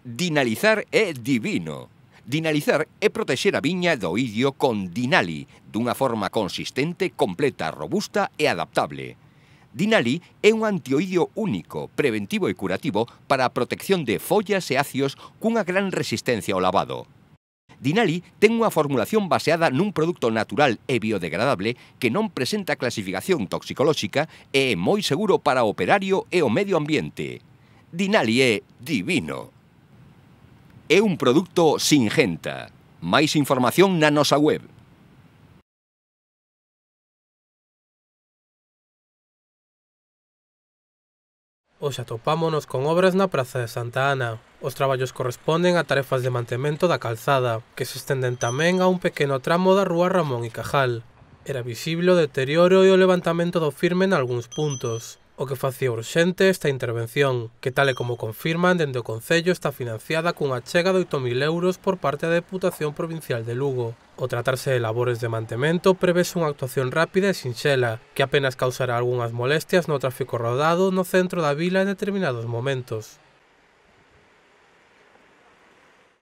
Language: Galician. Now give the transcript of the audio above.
Dinalizar é divino. Dinalizar é protexer a viña do idio con Dinali, dunha forma consistente, completa, robusta e adaptable. Dinali é un antioidio único, preventivo e curativo para a protección de follas e ácios cunha gran resistencia ao lavado. Dinali ten unha formulación baseada nun produto natural e biodegradable que non presenta clasificación toxicolóxica e é moi seguro para o operario e o medio ambiente. Dinali é divino é un produto Singenta. Máis información na nosa web. Os atopámonos con obras na Praza de Santa Ana. Os traballos corresponden a tarefas de mantemento da calzada, que se estenden tamén a un pequeno tramo da rúa Ramón y Cajal. Era visible o deterioro e o levantamento do firme en algúns puntos, o que facía urxente esta intervención, que tal e como confirman dende o Concello está financiada cunha chega de 8.000 euros por parte da Deputación Provincial de Lugo. O tratarse de labores de mantemento, prevese unha actuación rápida e sinxela, que apenas causará algunhas molestias no tráfico rodado no centro da vila en determinados momentos.